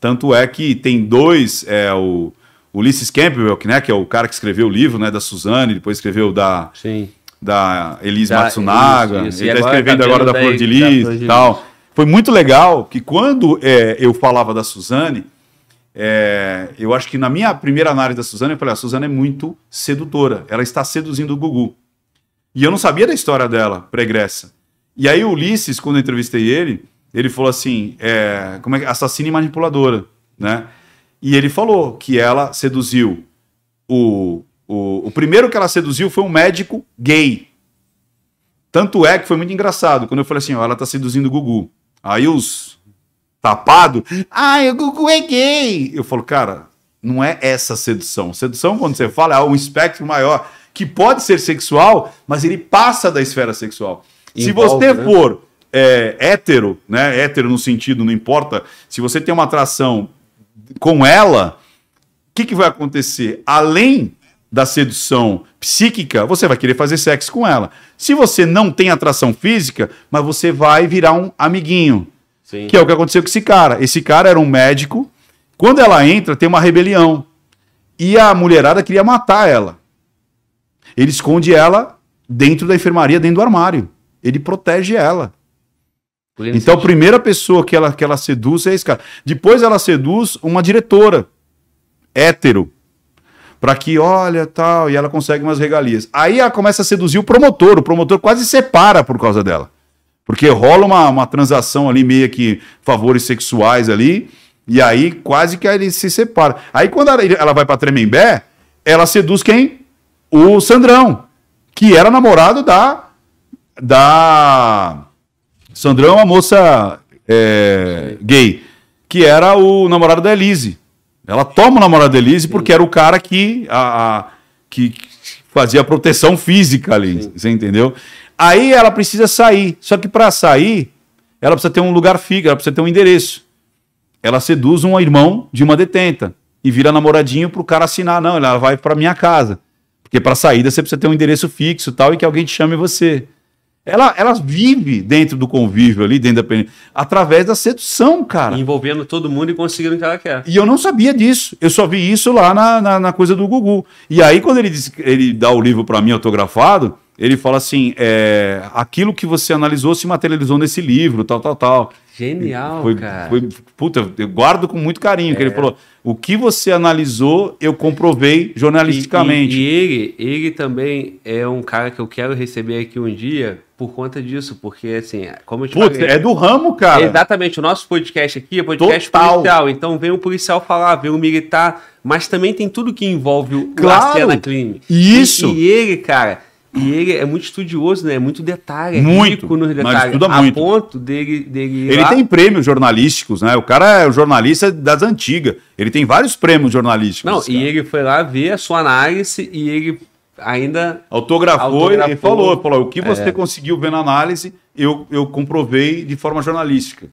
Tanto é que tem dois, é, o Ulisses Campbell, né, que é o cara que escreveu o livro né, da Suzane, depois escreveu da, Sim. da Elis da, Matsunaga, isso, isso. ele está escrevendo tá agora da, da Flor de Lis e tal. Foi muito legal que quando é, eu falava da Suzane, é, eu acho que na minha primeira análise da Suzane, eu falei, a Suzane é muito sedutora, ela está seduzindo o Gugu. E eu não sabia da história dela, pregressa. E aí o Ulisses, quando eu entrevistei ele, ele falou assim, é, como é assassina e manipuladora, né? E ele falou que ela seduziu o, o, o primeiro que ela seduziu foi um médico gay. Tanto é que foi muito engraçado quando eu falei assim, ó, ela tá seduzindo o Gugu. Aí os tapado, ai, o Gugu é gay. Eu falo, cara, não é essa sedução. Sedução quando você fala é um espectro maior que pode ser sexual, mas ele passa da esfera sexual. Envolve, Se você né? for é, hétero, né? Hétero no sentido, não importa. Se você tem uma atração com ela, o que, que vai acontecer? Além da sedução psíquica, você vai querer fazer sexo com ela. Se você não tem atração física, mas você vai virar um amiguinho. Sim. Que é o que aconteceu com esse cara. Esse cara era um médico. Quando ela entra, tem uma rebelião. E a mulherada queria matar ela. Ele esconde ela dentro da enfermaria, dentro do armário. Ele protege ela então, a primeira pessoa que ela, que ela seduz é esse cara. Depois ela seduz uma diretora hétero para que olha tal e ela consegue umas regalias. Aí ela começa a seduzir o promotor, o promotor quase separa por causa dela, porque rola uma, uma transação ali meio que favores sexuais ali e aí quase que ele se separa. Aí quando ela, ela vai para Tremembé, ela seduz quem? O Sandrão, que era namorado da da Sandrão é uma moça é, gay, que era o namorado da Elise. Ela toma o namorado da Elise Sim. porque era o cara que, a, a que fazia a proteção física ali, Sim. você entendeu? Aí ela precisa sair, só que para sair, ela precisa ter um lugar fixo, ela precisa ter um endereço. Ela seduz um irmão de uma detenta e vira namoradinho pro cara assinar, não, ela vai para minha casa. Porque para saída você precisa ter um endereço fixo, tal, e que alguém te chame você. Ela, ela vive dentro do convívio ali, dentro da através da sedução, cara. Envolvendo todo mundo e conseguindo o que ela quer. E eu não sabia disso. Eu só vi isso lá na, na, na coisa do Gugu. E aí, quando ele, disse ele dá o livro para mim autografado, ele fala assim: é, aquilo que você analisou se materializou nesse livro, tal, tal, tal. Genial, foi, cara. Foi, puta, eu guardo com muito carinho, é. que ele é. falou: o que você analisou, eu comprovei jornalisticamente. E, e, e, ele, ele também é um cara que eu quero receber aqui um dia por conta disso, porque assim, como eu te Puta, falei, é do ramo, cara. Exatamente, o nosso podcast aqui é podcast Total. policial, então vem o um policial falar, vem o um militar, mas também tem tudo que envolve o claro. cena crime. Isso. e, e ele, cara, e ele é muito estudioso, né? É muito detalhe. É muito. Rico nos detalhes. Mas estuda a muito. ponto dele. dele ele lá... tem prêmios jornalísticos, né? O cara é o jornalista das antigas. Ele tem vários prêmios jornalísticos. Não, e ele foi lá ver a sua análise e ele ainda. Autografou, autografou. e falou, falou: o que é. você é. conseguiu ver na análise, eu, eu comprovei de forma jornalística.